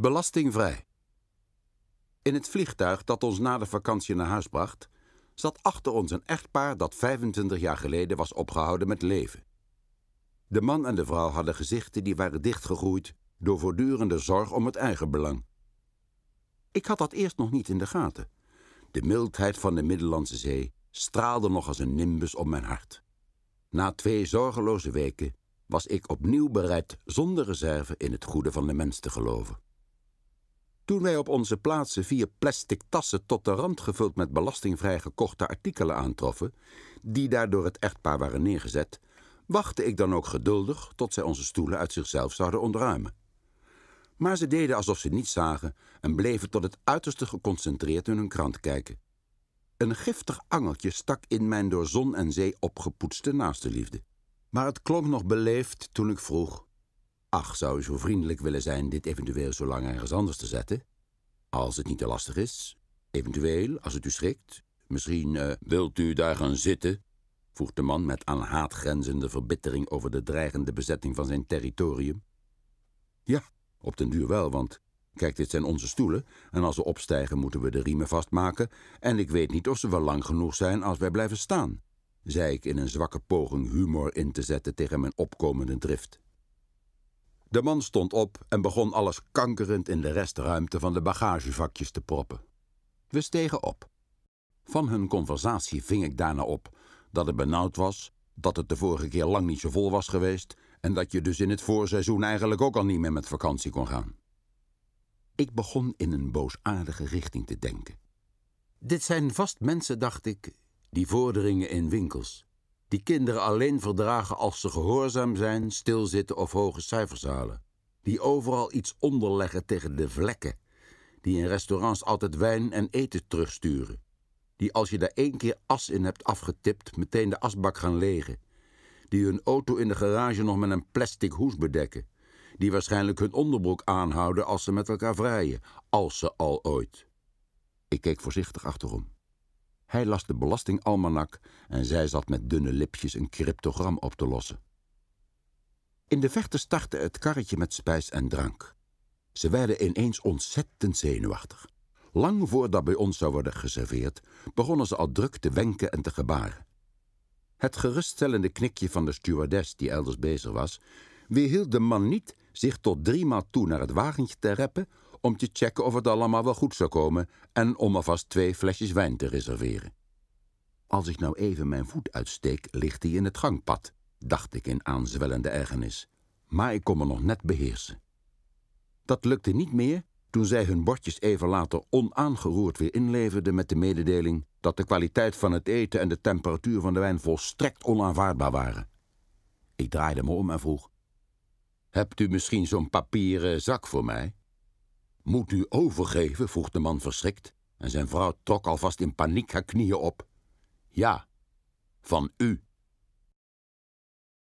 Belastingvrij. In het vliegtuig dat ons na de vakantie naar huis bracht, zat achter ons een echtpaar dat 25 jaar geleden was opgehouden met leven. De man en de vrouw hadden gezichten die waren dichtgegroeid door voortdurende zorg om het eigen belang. Ik had dat eerst nog niet in de gaten. De mildheid van de Middellandse Zee straalde nog als een nimbus om mijn hart. Na twee zorgeloze weken was ik opnieuw bereid zonder reserve in het goede van de mens te geloven. Toen wij op onze plaatsen vier plastic tassen tot de rand gevuld met belastingvrij gekochte artikelen aantroffen, die daardoor het echtpaar waren neergezet, wachtte ik dan ook geduldig tot zij onze stoelen uit zichzelf zouden ontruimen. Maar ze deden alsof ze niets zagen en bleven tot het uiterste geconcentreerd in hun krant kijken. Een giftig angeltje stak in mijn door zon en zee opgepoetste naaste liefde. Maar het klonk nog beleefd toen ik vroeg: Ach, zou u zo vriendelijk willen zijn dit eventueel zo lang ergens anders te zetten? Als het niet te lastig is. Eventueel, als het u schrikt. Misschien eh, wilt u daar gaan zitten? vroeg de man met aan haat grenzende verbittering over de dreigende bezetting van zijn territorium. Ja, op den duur wel, want kijk, dit zijn onze stoelen en als we opstijgen moeten we de riemen vastmaken en ik weet niet of ze wel lang genoeg zijn als wij blijven staan, zei ik in een zwakke poging humor in te zetten tegen mijn opkomende drift. De man stond op en begon alles kankerend in de restruimte van de bagagevakjes te proppen. We stegen op. Van hun conversatie ving ik daarna op dat het benauwd was, dat het de vorige keer lang niet zo vol was geweest en dat je dus in het voorseizoen eigenlijk ook al niet meer met vakantie kon gaan. Ik begon in een boosaardige richting te denken. Dit zijn vast mensen, dacht ik, die vorderingen in winkels die kinderen alleen verdragen als ze gehoorzaam zijn, stilzitten of hoge cijfers halen. Die overal iets onderleggen tegen de vlekken. Die in restaurants altijd wijn en eten terugsturen. Die als je daar één keer as in hebt afgetipt, meteen de asbak gaan legen. Die hun auto in de garage nog met een plastic hoes bedekken. Die waarschijnlijk hun onderbroek aanhouden als ze met elkaar vrijen, als ze al ooit. Ik keek voorzichtig achterom. Hij las de belastingalmanak en zij zat met dunne lipjes een cryptogram op te lossen. In de verte startte het karretje met spijs en drank. Ze werden ineens ontzettend zenuwachtig. Lang voordat bij ons zou worden geserveerd, begonnen ze al druk te wenken en te gebaren. Het geruststellende knikje van de stewardess, die elders bezig was, weerhield de man niet zich tot driemaal toe naar het wagentje te reppen om te checken of het allemaal wel goed zou komen en om alvast twee flesjes wijn te reserveren. Als ik nou even mijn voet uitsteek, ligt hij in het gangpad, dacht ik in aanzwellende ergernis. Maar ik kon me nog net beheersen. Dat lukte niet meer toen zij hun bordjes even later onaangeroerd weer inleverden met de mededeling dat de kwaliteit van het eten en de temperatuur van de wijn volstrekt onaanvaardbaar waren. Ik draaide me om en vroeg: Hebt u misschien zo'n papieren zak voor mij? Moet u overgeven? vroeg de man verschrikt en zijn vrouw trok alvast in paniek haar knieën op. Ja, van u,